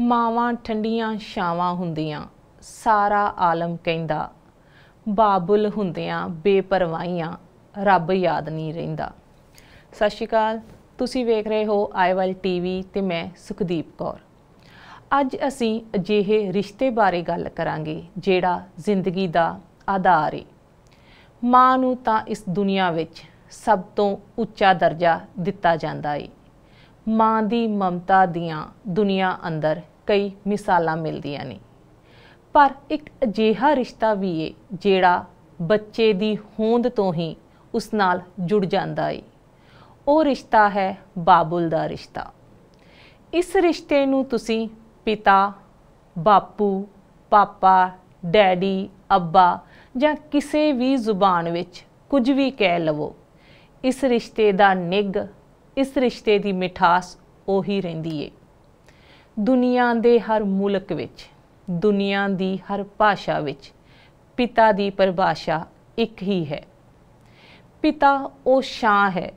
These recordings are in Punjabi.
ਮਾਵਾਂ ਠੰਡੀਆਂ ਛਾਵਾਂ ਹੁੰਦੀਆਂ ਸਾਰਾ ਆਲਮ ਕਹਿੰਦਾ ਬਾਬੁਲ ਹੁੰਦਿਆਂ ਬੇਪਰਵਾਹੀਆਂ ਰੱਬ ਯਾਦ ਨਹੀਂ ਰਹਿੰਦਾ ਸਤਿ ਸ਼੍ਰੀ ਅਕਾਲ ਤੁਸੀਂ ਵੇਖ ਰਹੇ ਹੋ ਆਈਵਲ ਟੀਵੀ ਤੇ ਮੈਂ ਸੁਖਦੀਪ ਕੌਰ ਅੱਜ ਅਸੀਂ ਅਜਿਹੇ ਰਿਸ਼ਤੇ ਬਾਰੇ ਗੱਲ ਕਰਾਂਗੇ ਜਿਹੜਾ ਜ਼ਿੰਦਗੀ ਦਾ ਆਧਾਰ ਹੈ ਮਾਂ ਨੂੰ ਤਾਂ ਇਸ ਦੁਨੀਆ ਵਿੱਚ ਸਭ ਤੋਂ ਉੱਚਾ ਦਰਜਾ ਦਿੱਤਾ ਜਾਂਦਾ ਹੈ ਮਾਂ ਦੀ ਮਮਤਾ ਦੀਆਂ ਦੁਨੀਆ ਅੰਦਰ ਕਈ ਮਿਸਾਲਾਂ ਮਿਲਦੀਆਂ ਨੇ ਪਰ ਇੱਕ ਅਜੀਹਾ ਰਿਸ਼ਤਾ ਵੀ ਏ ਜਿਹੜਾ ਬੱਚੇ ਦੀ ਹੋਂਦ ਤੋਂ ਹੀ ਉਸ ਨਾਲ ਜੁੜ ਜਾਂਦਾ ਏ ਉਹ ਰਿਸ਼ਤਾ ਹੈ ਬਾਬੁਲ ਦਾ ਰਿਸ਼ਤਾ ਇਸ ਰਿਸ਼ਤੇ ਨੂੰ ਤੁਸੀਂ ਪਿਤਾ ਬਾਪੂ ਪਾਪਾ ਡੈਡੀ ਅੱਬਾ ਜਾਂ ਕਿਸੇ ਵੀ ਜ਼ੁਬਾਨ ਵਿੱਚ ਕੁਝ ਵੀ ਕਹਿ ਲਵੋ ਇਸ ਰਿਸ਼ਤੇ ਦਾ ਨਿੱਘ ਇਸ ਰਿਸ਼ਤੇ ਦੀ ਮਿਠਾਸ ਉਹੀ ਰਹਿੰਦੀ ਏ ਦੁਨੀਆ ਦੇ ਹਰ ਮੁਲਕ ਵਿੱਚ ਦੁਨੀਆ ਦੀ ਹਰ ਭਾਸ਼ਾ ਵਿੱਚ ਪਿਤਾ ਦੀ ਪਰਿਭਾਸ਼ਾ ਇੱਕ ਹੀ ਹੈ ਪਿਤਾ ਉਹ ਛਾਂ ਹੈ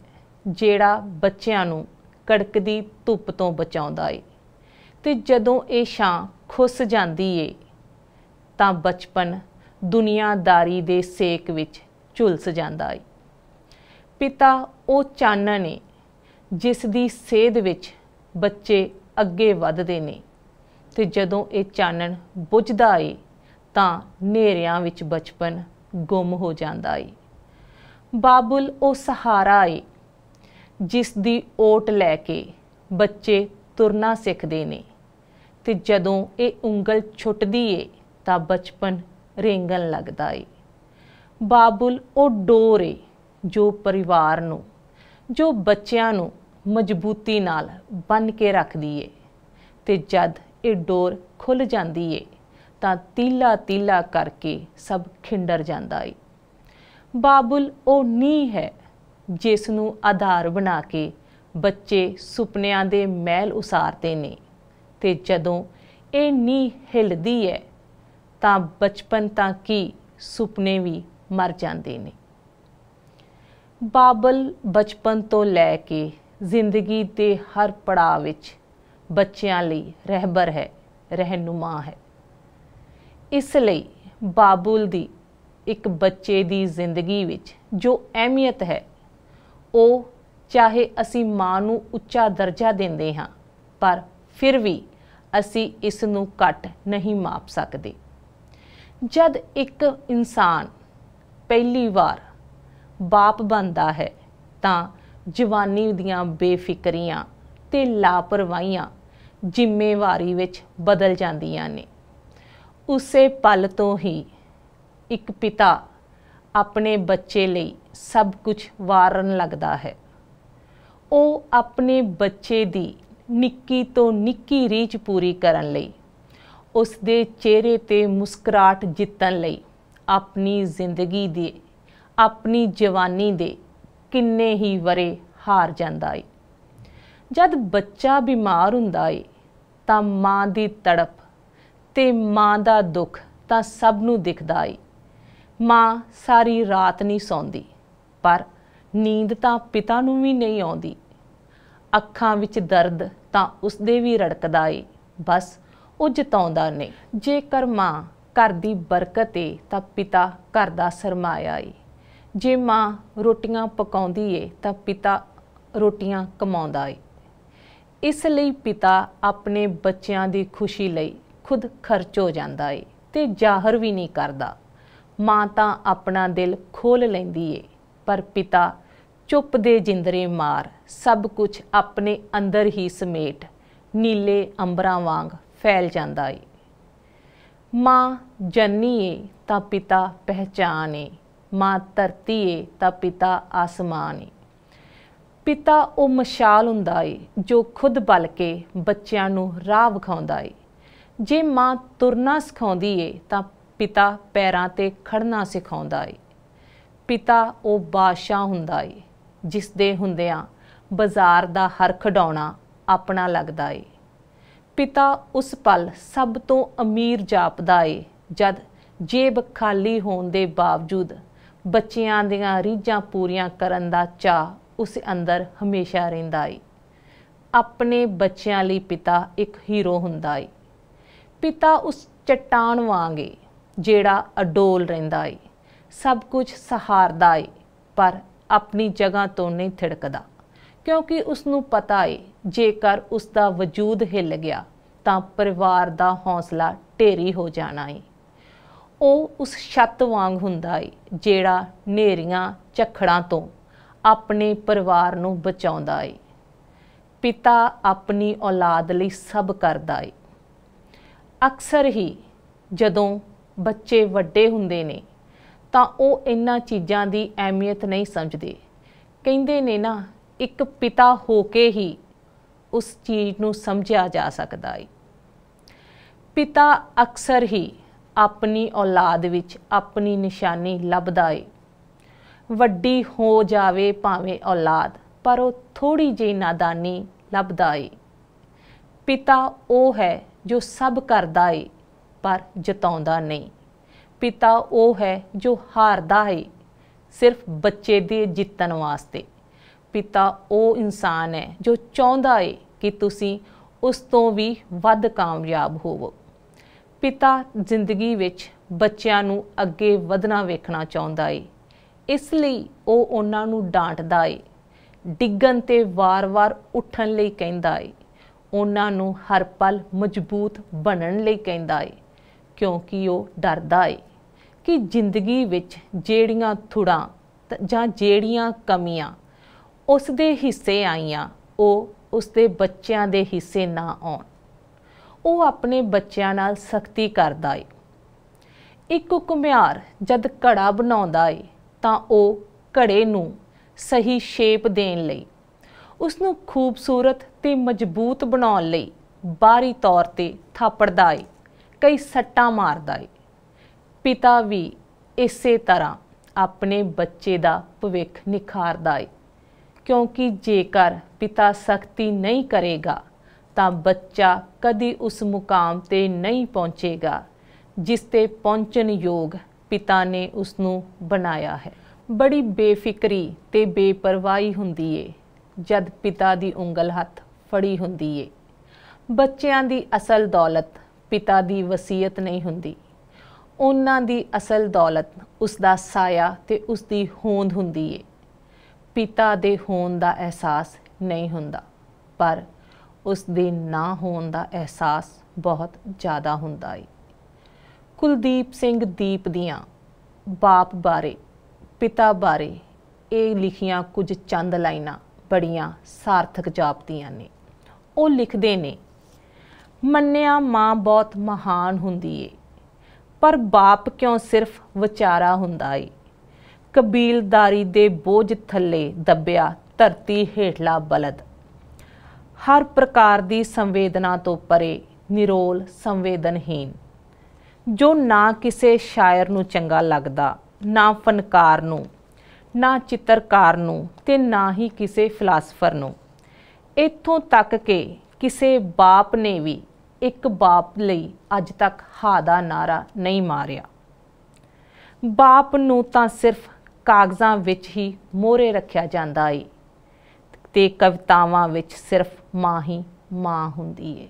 ਜਿਹੜਾ ਬੱਚਿਆਂ ਨੂੰ ਕੜਕਦੀ ਧੁੱਪ ਤੋਂ ਬਚਾਉਂਦਾ ਏ ਤੇ ਜਦੋਂ ਇਹ ਛਾਂ ਖੁੱਸ ਜਾਂਦੀ ਏ ਤਾਂ ਬਚਪਨ ਦੁਨੀਆਦਾਰੀ ਦੇ ਸੇਕ ਵਿੱਚ ਝੁਲਸ ਜਾਂਦਾ ਏ ਪਿਤਾ ਉਹ ਚਾਨਣ ਏ ਜਿਸ ਦੀ ਸੇਧ ਵਿੱਚ ਬੱਚੇ ਅੱਗੇ ਵੱਧਦੇ ਨੇ ਤੇ ਜਦੋਂ ਇਹ ਚਾਨਣ ਬੁੱਝਦਾ ਏ ਤਾਂ ਨੇਰਿਆਂ ਵਿੱਚ ਬਚਪਨ ਗੁੰਮ ਹੋ ਜਾਂਦਾ ਏ ਬਾਬੁਲ ਉਹ ਸਹਾਰਾ ਏ ਜਿਸ ਦੀ ਓਟ ਲੈ ਕੇ ਬੱਚੇ ਤੁਰਨਾ ਸਿੱਖਦੇ ਨੇ ਤੇ ਜਦੋਂ ਇਹ ਉਂਗਲ ਛੁੱਟਦੀ ਏ ਤਾਂ ਬਚਪਨ ਰੇਂਗਣ ਲੱਗਦਾ ਏ ਬਾਬੁਲ ਉਹ ਡੋਰ ਏ ਜੋ ਪਰਿਵਾਰ ਨੂੰ ਜੋ ਬੱਚਿਆਂ ਨੂੰ ਮਜ਼ਬੂਤੀ ਨਾਲ ਬੰਨ ਕੇ ਰੱਖਦੀ ਏ ਤੇ ਜਦ ਇਹ ਡੋਰ ਖੁੱਲ ਜਾਂਦੀ ਏ ਤਾਂ ਤੀਲਾ ਤੀਲਾ ਕਰਕੇ ਸਭ ਖਿੰਡਰ ਜਾਂਦਾ ਏ ਬਾਬਲ ਉਹ ਨੀ ਹੈ ਜਿਸ ਨੂੰ ਆਧਾਰ ਬਣਾ ਕੇ ਬੱਚੇ ਸੁਪਨਿਆਂ ਦੇ ਮਹਿਲ ਉਸਾਰਦੇ ਨੇ ਤੇ ਜਦੋਂ ਇਹ ਨੀ ਹਿਲਦੀ ਏ ਤਾਂ ਬਚਪਨ ਤਾਂ ਕੀ ਸੁਪਨੇ ਵੀ ਮਰ ਜਾਂਦੇ ਨੇ ਬਾਬਲ ਬਚਪਨ ਤੋਂ ਲੈ ਕੇ ਜ਼ਿੰਦਗੀ ਦੇ ਹਰ ਪੜਾਅ ਵਿੱਚ ਬੱਚਿਆਂ ਲਈ ਰਹਿਬਰ ਹੈ ਰਹਿਨੁਮਾ ਹੈ ਇਸ ਲਈ ਬਾਬੁਲ ਦੀ ਇੱਕ ਬੱਚੇ ਦੀ ਜ਼ਿੰਦਗੀ ਵਿੱਚ ਜੋ ਅਹਿਮੀਅਤ ਹੈ ਉਹ ਚਾਹੇ ਅਸੀਂ ਮਾਂ ਨੂੰ ਉੱਚਾ ਦਰਜਾ ਦਿੰਦੇ ਹਾਂ ਪਰ ਫਿਰ ਵੀ ਅਸੀਂ ਇਸ ਨੂੰ ਘੱਟ ਨਹੀਂ ਮਾਪ ਸਕਦੇ ਜਦ ਇੱਕ ਇਨਸਾਨ ਪਹਿਲੀ ਵਾਰ ਬਾਪ ਬਣਦਾ ਹੈ ਤਾਂ ਜਵਾਨੀ ਦੀਆਂ ਬੇਫਿਕਰੀਆਂ ਤੇ ਲਾਪਰਵਾਹੀਆਂ ਜ਼ਿੰਮੇਵਾਰੀ ਵਿੱਚ ਬਦਲ ਜਾਂਦੀਆਂ ਨੇ ਉਸੇ ਪਲ ਤੋਂ ਹੀ ਇੱਕ ਪਿਤਾ ਆਪਣੇ ਬੱਚੇ ਲਈ ਸਭ ਕੁਝ ਵਾਰਨ ਲੱਗਦਾ ਹੈ ਉਹ ਆਪਣੇ ਬੱਚੇ ਦੀ ਨਿੱਕੀ ਤੋਂ ਨਿੱਕੀ ਰੀਚ ਪੂਰੀ ਕਰਨ ਲਈ ਉਸ ਦੇ ਚਿਹਰੇ ਤੇ ਮੁਸਕਰਾਟ ਜਿੱਤਣ ਲਈ ਆਪਣੀ ਜ਼ਿੰਦਗੀ ਦੇ ਆਪਣੀ ਜਵਾਨੀ ਦੇ ਕਿੰਨੇ ਹੀ ਵਰੇ ਹਾਰ ਜਾਂਦਾ ਏ ਜਦ ਬੱਚਾ ਬਿਮਾਰ ਹੁੰਦਾ ਏ ਤਾਂ ਮਾਂ ਦੀ ਤੜਪ ਤੇ ਮਾਂ ਦਾ ਦੁੱਖ ਤਾਂ ਸਭ ਨੂੰ ਦਿਖਦਾ ਏ ਮਾਂ ਸਾਰੀ ਰਾਤ ਨਹੀਂ ਸੌਂਦੀ ਪਰ ਨੀਂਦ ਤਾਂ ਪਿਤਾ ਨੂੰ ਵੀ ਨਹੀਂ ਆਉਂਦੀ ਅੱਖਾਂ ਵਿੱਚ ਦਰਦ ਤਾਂ ਉਸਦੇ ਵੀ ਰੜਕਦਾ ਏ ਬਸ ਉਹ ਜਿਤਾਉਂਦਾ ਨਹੀਂ ਜੇਕਰ ਮਾਂ ਘਰ ਦੀ ਬਰਕਤ ਏ ਤਾਂ ਪਿਤਾ ਘਰ ਦਾ ਸਰਮਾਇਆ ਏ ਜੇ ਮਾਂ ਰੋਟੀਆਂ ਪਕਾਉਂਦੀ ਏ ਤਾਂ ਪਿਤਾ ਰੋਟੀਆਂ ਕਮਾਉਂਦਾ ਏ ਇਸ ਲਈ ਪਿਤਾ ਆਪਣੇ ਬੱਚਿਆਂ ਦੀ ਖੁਸ਼ੀ ਲਈ ਖੁਦ ਖਰਚ ਹੋ ਜਾਂਦਾ ਏ ਤੇ ਜ਼ਾਹਰ ਵੀ ਨਹੀਂ ਕਰਦਾ ਮਾਂ ਤਾਂ ਆਪਣਾ ਦਿਲ ਖੋਲ ਲੈਂਦੀ ਏ ਪਰ ਪਿਤਾ ਚੁੱਪ ਦੇ ਜਿੰਦਰੇ ਮਾਰ ਸਭ ਕੁਝ ਆਪਣੇ ਅੰਦਰ ਹੀ ਸਮੇਟ ਨੀਲੇ ਅੰਬਰਾਂ ਵਾਂਗ ਫੈਲ ਜਾਂਦਾ ਏ ਮਾਂ ਜੰਨੀ ਏ ਤਾਂ ਪਿਤਾ ਪਹਿਚਾਨੇ ਮਾਂ ਧਰਤੀ ਏ ਤਾਂ ਪਿਤਾ ਆਸਮਾਨ ਏ ਪਿਤਾ ਉਹ ਮਸ਼ਾਲ ਹੁੰਦਾ ਏ ਜੋ ਖੁਦ ਬਲ ਕੇ ਬੱਚਿਆਂ ਨੂੰ ਰਾਹ ਵਿਖਾਉਂਦਾ ਏ ਜੇ ਮਾਂ ਤੁਰਨਾ ਸਿਖਾਉਂਦੀ ਏ ਤਾਂ ਪਿਤਾ ਪੈਰਾਂ ਤੇ ਖੜਨਾ ਸਿਖਾਉਂਦਾ ਏ ਪਿਤਾ ਉਹ ਬਾਦਸ਼ਾਹ ਹੁੰਦਾ ਏ ਜਿਸ ਦੇ ਹੁੰਦਿਆਂ ਬਾਜ਼ਾਰ ਦਾ ਹਰ ਖਡਾਉਣਾ ਆਪਣਾ ਲੱਗਦਾ ਏ ਪਿਤਾ ਉਸ ਪਲ ਸਭ ਤੋਂ ਅਮੀਰ ਜਾਪਦਾ ਏ ਜਦ ਜੇਬ ਖਾਲੀ ਹੋਣ ਦੇ ਬਾਵਜੂਦ ਬੱਚਿਆਂ ਦੀਆਂ ਰੀਝਾਂ ਪੂਰੀਆਂ ਕਰਨ ਦਾ ਚਾਹ ਉਸ ਅੰਦਰ ਹਮੇਸ਼ਾ ਰਹਿੰਦਾ ਏ ਆਪਣੇ ਬੱਚਿਆਂ ਲਈ ਪਿਤਾ ਇੱਕ ਹੀਰੋ ਹੁੰਦਾ ਏ ਪਿਤਾ ਉਸ ਚਟਾਨ ਵਾਂਗੇ ਜਿਹੜਾ ਅਡੋਲ ਰਹਿੰਦਾ ਏ ਸਭ ਕੁਝ ਸਹਾਰਦਾ ਏ ਪਰ ਆਪਣੀ ਜਗ੍ਹਾ ਤੋਂ ਨਹੀਂ ਥਿੜਕਦਾ ਕਿਉਂਕਿ ਉਸ ਨੂੰ ਪਤਾ ਏ ਜੇਕਰ ਉਸ ਦਾ ਵਜੂਦ ਹਿੱਲ ਗਿਆ ਤਾਂ ਪਰਿਵਾਰ ਦਾ ਹੌਸਲਾ ਢੇਰੀ ਹੋ ਜਾਣਾ ਏ ਉਹ ਉਸ ਛੱਤ ਵਾਂਗ ਹੁੰਦਾ ਏ ਜਿਹੜਾ ਨੇਰੀਆਂ ਝਖੜਾਂ ਤੋਂ ਆਪਣੇ ਪਰਿਵਾਰ ਨੂੰ ਬਚਾਉਂਦਾ ਏ ਪਿਤਾ ਆਪਣੀ ਔਲਾਦ ਲਈ ਸਭ ਕਰਦਾ ਏ ਅਕਸਰ ਹੀ ਜਦੋਂ ਬੱਚੇ ਵੱਡੇ ਹੁੰਦੇ ਨੇ ਤਾਂ ਉਹ ਇੰਨਾਂ ਚੀਜ਼ਾਂ ਦੀ ਅਹਿਮੀਅਤ ਨਹੀਂ ਸਮਝਦੇ ਕਹਿੰਦੇ ਨੇ ਨਾ ਇੱਕ ਪਿਤਾ ਹੋ ਕੇ ਹੀ ਉਸ ਚੀਜ਼ ਨੂੰ ਸਮਝਿਆ ਜਾ ਸਕਦਾ ਏ ਪਿਤਾ ਅਕਸਰ ਹੀ ਆਪਣੀ ਔਲਾਦ ਵਿੱਚ ਆਪਣੀ ਨਿਸ਼ਾਨੀ ਲੱਭਦਾ ਏ ਵੱਡੀ ਹੋ ਜਾਵੇ ਭਾਵੇਂ ਔਲਾਦ ਪਰ ਉਹ ਥੋੜੀ ਜਿਹੀ ਨਾਦਾਨੀ ਲੱਭਦਾ ਏ ਪਿਤਾ ਉਹ ਹੈ ਜੋ ਸਭ ਕਰਦਾ ਏ ਪਰ ਜਿਤਾਉਂਦਾ ਨਹੀਂ ਪਿਤਾ ਉਹ ਹੈ ਜੋ ਹਾਰਦਾ ਏ ਸਿਰਫ ਬੱਚੇ ਦੇ ਜਿੱਤਣ ਵਾਸਤੇ ਪਿਤਾ ਉਹ ਇਨਸਾਨ ਹੈ ਜੋ ਚਾਹੁੰਦਾ ਏ ਕਿ ਤੁਸੀਂ ਉਸ ਤੋਂ ਵੀ ਵੱਧ ਕਾਮਯਾਬ ਹੋਵੋ ਪਿਤਾ ਜ਼ਿੰਦਗੀ ਵਿੱਚ ਬੱਚਿਆਂ ਨੂੰ ਅੱਗੇ ਵਧਣਾ ਵੇਖਣਾ ਚਾਹੁੰਦਾ ਏ ਇਸ ਲਈ ਉਹ ਉਹਨਾਂ ਨੂੰ ਡਾਂਟਦਾ ਏ ਡਿੱਗਣ ਤੇ ਵਾਰ-ਵਾਰ ਉੱਠਣ ਲਈ ਕਹਿੰਦਾ ਏ ਉਹਨਾਂ ਨੂੰ ਹਰ ਪਲ ਮਜ਼ਬੂਤ ਬਣਨ ਲਈ ਕਹਿੰਦਾ ਏ ਕਿਉਂਕਿ ਉਹ ਡਰਦਾ ਏ ਕਿ ਜ਼ਿੰਦਗੀ ਵਿੱਚ ਜਿਹੜੀਆਂ ਥੁੜਾਂ ਜਾਂ ਜਿਹੜੀਆਂ ਕਮੀਆਂ ਉਸ ਦੇ ਹਿੱਸੇ ਆਈਆਂ ਉਹ ਉਸ ਦੇ ਬੱਚਿਆਂ ਦੇ ਹਿੱਸੇ ਨਾ ਆਉਣ ਉਹ ਆਪਣੇ ਬੱਚਿਆਂ ਨਾਲ ਸਖਤੀ ਕਰਦਾ ਏ ਇੱਕ ਕੁਮਿਆਰ ਜਦ ਘੜਾ ਬਣਾਉਂਦਾ ਏ ਤਾਂ ਉਹ ਘੜੇ ਨੂੰ ਸਹੀ ਸ਼ੇਪ ਦੇਣ ਲਈ ਉਸ ਨੂੰ ਖੂਬਸੂਰਤ ਤੇ ਮਜ਼ਬੂਤ ਬਣਾਉਣ ਲਈ ਬਾਹਰੀ ਤੌਰ ਤੇ ਥਾਪੜਦਾ ਏ ਕਈ ਸੱਟਾਂ ਮਾਰਦਾ ਏ ਪਿਤਾ ਵੀ ਇਸੇ ਤਰ੍ਹਾਂ ਆਪਣੇ ਬੱਚੇ ਦਾ ਭਵਿੱਖ ਨਿਖਾਰਦਾ ਏ ਕਿਉਂਕਿ ਜੇਕਰ ਪਿਤਾ ਸਖਤੀ ਨਹੀਂ ਕਰੇਗਾ ਤਾਂ ਬੱਚਾ ਕਦੀ ਉਸ ਮੁਕਾਮ ਤੇ ਨਹੀਂ ਪਹੁੰਚੇਗਾ ਜਿਸ ਤੇ ਪਹੁੰਚਣ ਯੋਗ ਪਿਤਾ ਨੇ ਉਸ ਨੂੰ ਬਣਾਇਆ ਹੈ ਬੜੀ ਬੇਫਿਕਰੀ ਤੇ ਬੇਪਰਵਾਹੀ ਹੁੰਦੀ ਏ ਜਦ ਪਿਤਾ ਦੀ ਉਂਗਲ ਹੱਥ ਫੜੀ ਹੁੰਦੀ ਏ ਬੱਚਿਆਂ ਦੀ ਅਸਲ ਦੌਲਤ ਪਿਤਾ ਦੀ ਵਸੀਅਤ ਨਹੀਂ ਹੁੰਦੀ ਉਹਨਾਂ ਦੀ ਅਸਲ ਦੌਲਤ ਉਸ ਦਾ ਸਾਇਆ ਤੇ ਉਸ ਦੀ ਹੋਂਦ ਹੁੰਦੀ ਏ ਪਿਤਾ ਦੇ ਹੋਣ ਦਾ ਅਹਿਸਾਸ ਨਹੀਂ ਹੁੰਦਾ ਪਰ ਉਸ ਦੇ ਨਾ ਹੋਣ ਦਾ ਅਹਿਸਾਸ ਬਹੁਤ ਜ਼ਿਆਦਾ ਹੁੰਦਾ ਏ ਕੁਲਦੀਪ ਸਿੰਘ ਦੀਪ ਦੀਆਂ ਬਾਪ ਬਾਰੇ ਪਿਤਾ ਬਾਰੇ ਇਹ ਲਿਖੀਆਂ ਕੁਝ ਚੰਦ ਲਾਈਨਾਂ ਬੜੀਆਂ ਸਾਰਥਕ ਜਾਪਦੀਆਂ ਨੇ ਉਹ ਲਿਖਦੇ ਨੇ ਮੰਨਿਆ ਮਾਂ ਬਹੁਤ ਮਹਾਨ ਹੁੰਦੀ ਏ ਪਰ ਬਾਪ ਕਿਉਂ ਸਿਰਫ ਵਿਚਾਰਾ ਹੁੰਦਾ ਏ ਕਬੀਲਦਾਰੀ ਦੇ ਬੋਝ ਥੱਲੇ ਦੱਬਿਆ ਧਰਤੀ ਹੇਠਲਾ ਬਲਦ ਹਰ ਪ੍ਰਕਾਰ ਦੀ ਸੰਵੇਦਨਾ ਤੋਂ ਪਰੇ ਨਿਰੋਲ ਸੰਵੇਦਨਹੀਨ ਜੋ ਨਾ ਕਿਸੇ ਸ਼ਾਇਰ ਨੂੰ ਚੰਗਾ ਲੱਗਦਾ ਨਾ ਫਨਕਾਰ ਨੂੰ ਨਾ ਚਿੱਤਰਕਾਰ ਨੂੰ ਤੇ ਨਾ ਹੀ ਕਿਸੇ ਫਿਲਾਸਫਰ ਨੂੰ ਇੱਥੋਂ ਤੱਕ ਕਿ ਕਿਸੇ ਬਾਪ ਨੇ ਵੀ ਇੱਕ ਬਾਪ ਲਈ ਅੱਜ ਤੱਕ ਹਾ ਦਾ ਨਾਰਾ ਨਹੀਂ ਮਾਰਿਆ ਬਾਪ ਨੂੰ ਤਾਂ ਸਿਰਫ ਕਾਗਜ਼ਾਂ ਵਿੱਚ ਹੀ ਮੋਹਰੇ ਰੱਖਿਆ ਜਾਂਦਾ ਏ ਤੇ ਕਵਿਤਾਵਾਂ ਵਿੱਚ ਸਿਰਫ ਮਾਂ ਹੀ ਮਾਂ ਹੁੰਦੀ ਏ